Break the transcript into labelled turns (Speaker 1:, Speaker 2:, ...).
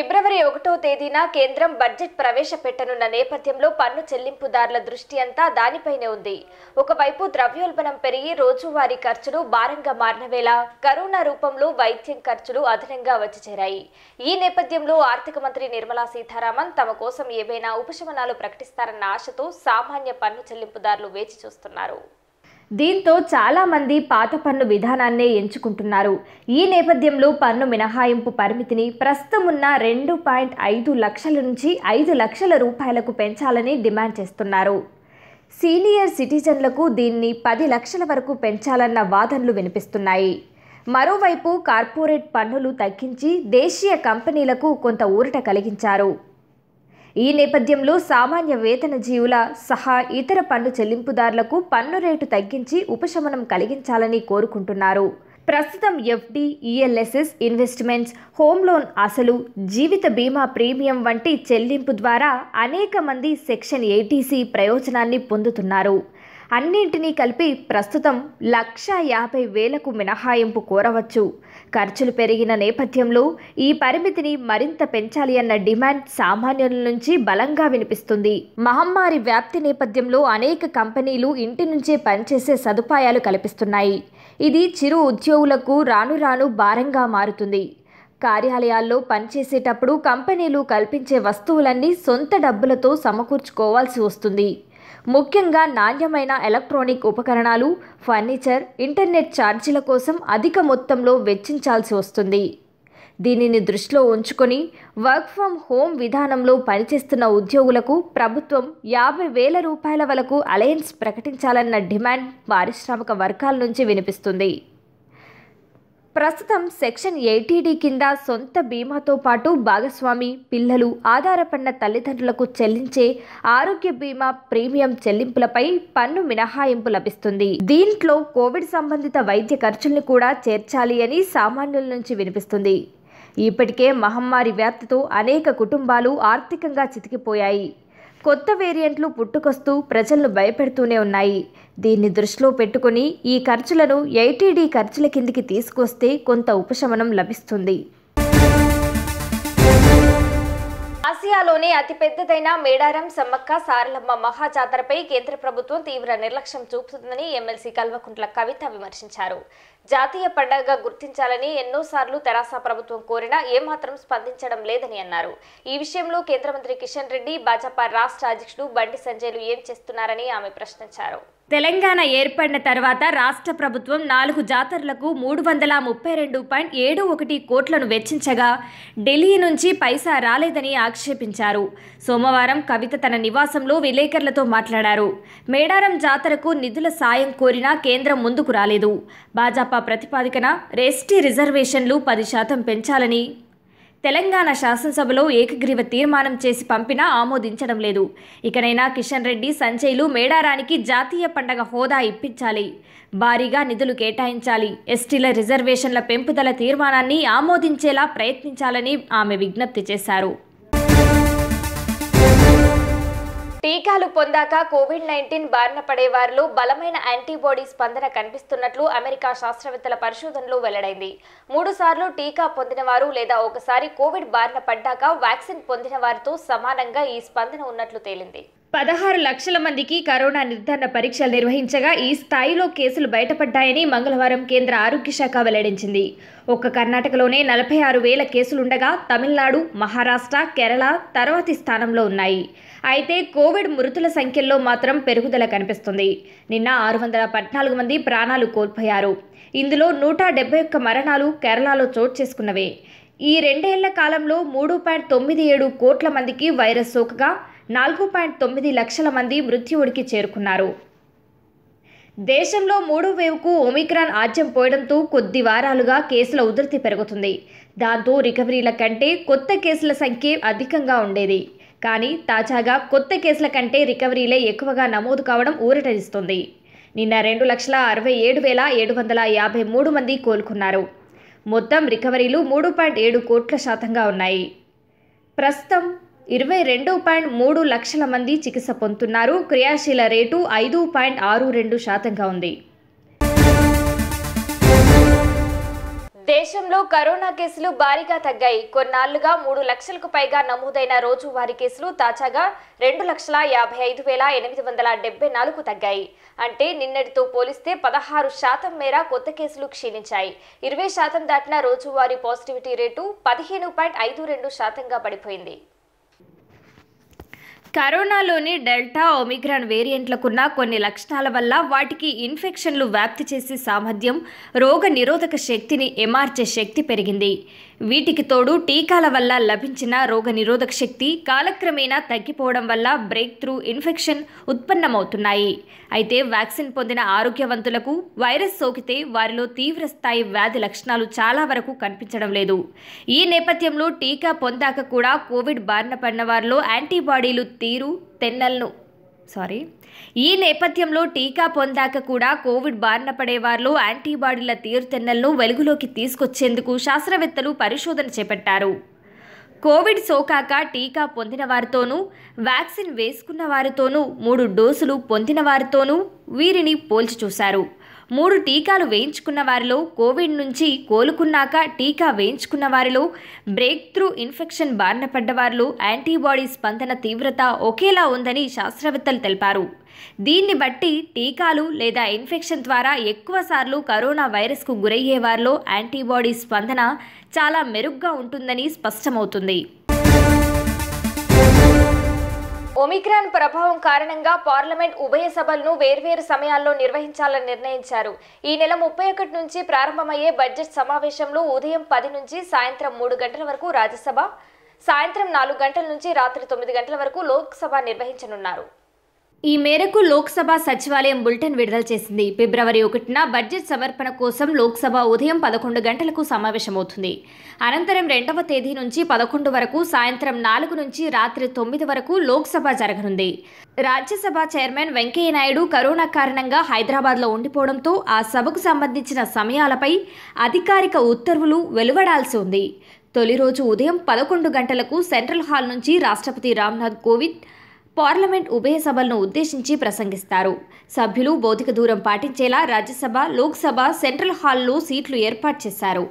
Speaker 1: ఫిబ్రవరి ఒకటో తేదీన కేంద్రం బడ్జెట్ ప్రవేశపెట్టనున్న నేపథ్యంలో పన్ను చెల్లింపుదారుల దృష్టి అంతా దానిపైనే ఉంది ఒకవైపు ద్రవ్యోల్బణం పెరిగి రోజువారీ ఖర్చులు భారంగా మారినవేళ కరోనా రూపంలో వైద్యం ఖర్చులు అదనంగా వచ్చి చేరాయి ఈ నేపథ్యంలో ఆర్థిక మంత్రి నిర్మలా సీతారామన్ తమ కోసం ఏవైనా ఉపశమనాలు ప్రకటిస్తారన్న ఆశతో సామాన్య పన్ను చెల్లింపుదారులు వేచి చూస్తున్నారు దీంతో చాలామంది పాత పన్ను విధానాన్నే ఎంచుకుంటున్నారు ఈ నేపథ్యంలో పన్ను మినహాయింపు పరిమితిని ప్రస్తుతం ఉన్న రెండు పాయింట్ ఐదు లక్షల నుంచి ఐదు లక్షల రూపాయలకు పెంచాలని డిమాండ్ చేస్తున్నారు సీనియర్ సిటిజన్లకు దీన్ని పది లక్షల వరకు పెంచాలన్న వాదనలు వినిపిస్తున్నాయి మరోవైపు కార్పొరేట్ పన్నులు తగ్గించి దేశీయ కంపెనీలకు కొంత ఊరట కలిగించారు ఈ నేపథ్యంలో సామాన్య వేతన జీవుల సహా ఇతర పన్ను చెల్లింపుదారులకు పన్ను రేటు తగ్గించి ఉపశమనం కలిగించాలని కోరుకుంటున్నారు ప్రస్తుతం FD ELSS investments home loan అసలు జీవిత బీమా ప్రీమియం వంటి చెల్లింపు ద్వారా అనేక మంది సెక్షన్ ఎయిటీసీ ప్రయోజనాన్ని పొందుతున్నారు అన్నింటినీ కలిపి ప్రస్తుతం లక్ష యాభై వేలకు మినహాయింపు కోరవచ్చు ఖర్చులు పెరిగిన నేపథ్యంలో ఈ పరిమితిని మరింత పెంచాలి అన్న డిమాండ్ సామాన్యుల నుంచి బలంగా వినిపిస్తుంది మహమ్మారి వ్యాప్తి నేపథ్యంలో అనేక కంపెనీలు ఇంటి నుంచే పనిచేసే సదుపాయాలు కల్పిస్తున్నాయి ఇది చిరు ఉద్యోగులకు రాను రాను భారంగా మారుతుంది కార్యాలయాల్లో పనిచేసేటప్పుడు కంపెనీలు కల్పించే వస్తువులన్నీ సొంత డబ్బులతో సమకూర్చుకోవాల్సి వస్తుంది ముఖ్యంగా నాణ్యమైన ఎలక్ట్రానిక్ ఉపకరణాలు ఫర్నిచర్ ఇంటర్నెట్ ఛార్జీల కోసం అధిక మొత్తంలో వెచ్చించాల్సి వస్తుంది దీనిని దృష్టిలో ఉంచుకొని వర్క్ ఫ్రమ్ హోమ్ విధానంలో పనిచేస్తున్న ఉద్యోగులకు ప్రభుత్వం యాభై వేల రూపాయల వరకు అలయన్స్ ప్రకటించాలన్న డిమాండ్ పారిశ్రామిక వర్గాల నుంచి వినిపిస్తుంది ప్రస్తుతం సెక్షన్ ఎయిటీడీ కింద సొంత బీమాతో పాటు భాగస్వామి పిల్లలు ఆధారపడిన తల్లిదండ్రులకు చెల్లించే ఆరోగ్య బీమా ప్రీమియం చెల్లింపులపై పన్ను మినహాయింపు లభిస్తుంది దీంట్లో కోవిడ్ సంబంధిత వైద్య ఖర్చుల్ని కూడా చేర్చాలి అని సామాన్యుల నుంచి వినిపిస్తుంది ఇప్పటికే మహమ్మారి వ్యాప్తితో అనేక కుటుంబాలు ఆర్థికంగా చితికిపోయాయి కొత్త వేరియంట్లు పుట్టుకొస్తూ ప్రజలను భయపెడుతూనే ఉన్నాయి దీన్ని దృష్టిలో పెట్టుకుని ఈ ఖర్చులను ఎయిటీడీ ఖర్చుల కిందికి తీసుకొస్తే కొంత ఉపశమనం లభిస్తుంది ఆసియాలోనే అతిపెద్దదైన మేడారం సమ్మక్క సారలమ్మ మహాజాతరపై కేంద్ర ప్రభుత్వం తీవ్ర నిర్లక్ష్యం చూపుతుందని ఎమ్మెల్సీ కల్వకుంట్ల కవిత విమర్శించారు జాతీయ పండగగా గుర్తించాలని ఎన్నోసార్లు తెరాస ప్రభుత్వం కోరినా ఏమాత్రం స్పందించడం లేదని అన్నారు ఈ విషయంలో కేంద్ర మంత్రి కిషన్ రెడ్డి భాజపా రాష్ట్ర అధ్యక్షుడు బండి సంజయ్లు ఏం చేస్తున్నారని ఆమె ప్రశ్నించారు తెలంగాణ ఏర్పడిన తర్వాత రాష్ట్ర ప్రభుత్వం నాలుగు జాతరలకు మూడు వందల ముప్పై రెండు పాయింట్ ఏడు ఒకటి కోట్లను వెచ్చించగా ఢిల్లీ నుంచి పైసా రాలేదని ఆక్షేపించారు సోమవారం కవిత తన నివాసంలో విలేకరులతో మాట్లాడారు మేడారం జాతరకు నిధుల సాయం కోరినా కేంద్రం ముందుకు రాలేదు భాజపా ప్రతిపాదికన రెస్టీ రిజర్వేషన్లు పది శాతం పెంచాలని తెలంగాణ శాసనసభలో ఏకగ్రీవ తీర్మానం చేసి పంపినా ఆమోదించడం లేదు ఇకనైనా కిషన్ రెడ్డి సంజయ్లు మేడారానికి జాతీయ పండగ హోదా ఇప్పించాలి భారీగా నిధులు కేటాయించాలి ఎస్టీల రిజర్వేషన్ల పెంపుదల తీర్మానాన్ని ఆమోదించేలా ప్రయత్నించాలని ఆమె విజ్ఞప్తి చేశారు టీకాలు పొందాక కోవిడ్ నైన్టీన్ బారిన పడే వారిలో బలమైన యాంటీబాడీ స్పందన కనిపిస్తున్నట్లు అమెరికా శాస్త్రవేత్తల పరిశోధనలు వెల్లడైంది మూడు సార్లు టీకా పొందిన వారు లేదా ఒకసారి కోవిడ్ బారిన పడ్డాక వ్యాక్సిన్ పొందిన వారితో సమానంగా ఈ స్పందన ఉన్నట్లు తేలింది పదహారు లక్షల మందికి కరోనా నిర్ధారణ పరీక్షలు నిర్వహించగా ఈ స్థాయిలో కేసులు బయటపడ్డాయని మంగళవారం కేంద్ర ఆరోగ్య శాఖ వెల్లడించింది ఒక్క కర్ణాటకలోనే నలభై ఆరు వేల కేసులుండగా తమిళనాడు మహారాష్ట్ర కేరళ తర్వాతి స్థానంలో ఉన్నాయి అయితే కోవిడ్ మృతుల సంఖ్యలో మాత్రం పెరుగుదల కనిపిస్తుంది నిన్న ఆరు వందల పద్నాలుగు మంది ప్రాణాలు కోల్పోయారు ఇందులో నూట డెబ్బై ఒక్క మరణాలు కేరళలో చోటు చేసుకున్నవే ఈ రెండేళ్ల కాలంలో మూడు పాయింట్ తొమ్మిది ఏడు కోట్ల మందికి వైరస్ సోకగా నాలుగు పాయింట్ తొమ్మిది లక్షల మంది మృత్యువుడికి చేరుకున్నారు దేశంలో మూడో వేవ్కు ఒమిక్రాన్ ఆజ్యం పోయడంతో కొద్ది వారాలుగా కేసుల ఉధృతి పెరుగుతుంది దాంతో రికవరీల కంటే కొత్త కేసుల సంఖ్య అధికంగా ఉండేది కానీ తాజాగా కొత్త కేసుల కంటే రికవరీలే ఎక్కువగా నమోదు కావడం ఊరటనిస్తుంది నిన్న రెండు లక్షల అరవై ఏడు వేల ఏడు వందల యాభై మూడు మంది కోలుకున్నారు మొత్తం రికవరీలు మూడు పాయింట్ ఏడు కోట్ల శాతంగా ఉన్నాయి ప్రస్తుతం ఇరవై రెండు పాయింట్ మూడు లక్షల మంది చికిత్స పొందుతున్నారు క్రియాశీల రేటు ఐదు పాయింట్ ఆరు రెండు శాతంగా ఉంది దేశంలో కరోనా కేసులు భారీగా తగ్గాయి కొన్నాళ్లుగా మూడు లక్షలకు పైగా నమోదైన రోజువారీ కేసులు తాజాగా రెండు లక్షల యాభై ఐదు వేల ఎనిమిది వందల డెబ్బై నాలుగు తగ్గాయి అంటే నిన్నటితో పోలిస్తే పదహారు శాతం మేర కొత్త కేసులు క్షీణించాయి ఇరవై శాతం దాటిన రోజువారీ పాజిటివిటీ రేటు పదిహేను పాయింట్ ఐదు రెండు శాతంగా పడిపోయింది కరోనాలోని డెల్టా ఒమిక్రాన్ వేరియంట్లకున్న కొన్ని లక్షణాల వల్ల వాటికి ఇన్ఫెక్షన్లు వ్యాప్తి చేసే సామర్థ్యం రోగ నిరోధక శక్తిని ఎమార్చే శక్తి పెరిగింది వీటికి తోడు టీకాల వల్ల లభించిన రోగ నిరోధక శక్తి కాలక్రమేణా తగ్గిపోవడం వల్ల బ్రేక్ త్రూ ఇన్ఫెక్షన్ ఉత్పన్నమవుతున్నాయి అయితే వ్యాక్సిన్ పొందిన ఆరోగ్యవంతులకు వైరస్ సోకితే వారిలో తీవ్ర స్థాయి వ్యాధి లక్షణాలు చాలా వరకు కనిపించడం లేదు ఈ నేపథ్యంలో టీకా పొందాక కూడా కోవిడ్ బారిన పడిన వారిలో యాంటీబాడీలు తీరు తెన్నల్ను సారీ ఈ నేపథ్యంలో టీకా పొందాక కూడా కోవిడ్ బారిన వారిలో యాంటీబాడీల తీరుతెన్నలను వెలుగులోకి తీసుకొచ్చేందుకు శాస్త్రవేత్తలు పరిశోధన చేపట్టారు కోవిడ్ సోకాక టీకా పొందిన వారితోనూ వ్యాక్సిన్ వేసుకున్న వారితోనూ మూడు డోసులు పొందిన వారితోనూ వీరిని పోల్చి చూశారు మూడు టీకాలు వేయించుకున్న వారిలో కోవిడ్ నుంచి కోలుకున్నాక టీకా వేయించుకున్న వారిలో బ్రేక్ త్రూ ఇన్ఫెక్షన్ బారిన పడ్డ వారిలో యాంటీబాడీ స్పందన తీవ్రత ఒకేలా ఉందని శాస్త్రవేత్తలు తెలిపారు దీన్ని బట్టి టీకాలు లేదా ఇన్ఫెక్షన్ ద్వారా ఎక్కువసార్లు కరోనా వైరస్కు గురయ్యే వారిలో యాంటీబాడీ స్పందన చాలా మెరుగ్గా ఉంటుందని స్పష్టమవుతుంది ఒమిక్రాన్ ప్రభావం కారణంగా పార్లమెంట్ ఉభయ సభలను వేర్వేరు సమయాల్లో నిర్వహించాలని నిర్ణయించారు ఈ నెల ముప్పై ఒకటి నుంచి ప్రారంభమయ్యే బడ్జెట్ సమావేశంలో ఉదయం పది నుంచి సాయంత్రం మూడు గంటల వరకు రాజ్యసభ సాయంత్రం నాలుగు గంటల నుంచి రాత్రి తొమ్మిది గంటల వరకు లోక్సభ నిర్వహించనున్నారు ఈ మేరకు లోక్సభ సచివాలయం బులెటిన్ విడుదల చేసింది ఫిబ్రవరి ఒకటిన బడ్జెట్ సమర్పణ కోసం లోక్సభ ఉదయం పదకొండు గంటలకు సమావేశమవుతుంది అనంతరం రెండవ తేదీ నుంచి పదకొండు వరకు సాయంత్రం నాలుగు నుంచి రాత్రి తొమ్మిది వరకు లోక్సభ జరగనుంది రాజ్యసభ చైర్మన్ వెంకయ్యనాయుడు కరోనా కారణంగా హైదరాబాద్లో ఉండిపోవడంతో ఆ సభకు సంబంధించిన సమయాలపై అధికారిక ఉత్తర్వులు వెలువడాల్సి ఉంది తొలి రోజు ఉదయం పదకొండు గంటలకు సెంట్రల్ హాల్ నుంచి రాష్ట్రపతి రామ్నాథ్ కోవింద్ పార్లమెంట్ ఉభయ సభలను ఉద్దేశించి ప్రసంగిస్తారు సభ్యులు భౌతిక దూరం పాటించేలా రాజ్యసభ లోక్సభ సెంట్రల్ హాల్లో సీట్లు ఏర్పాటు చేశారు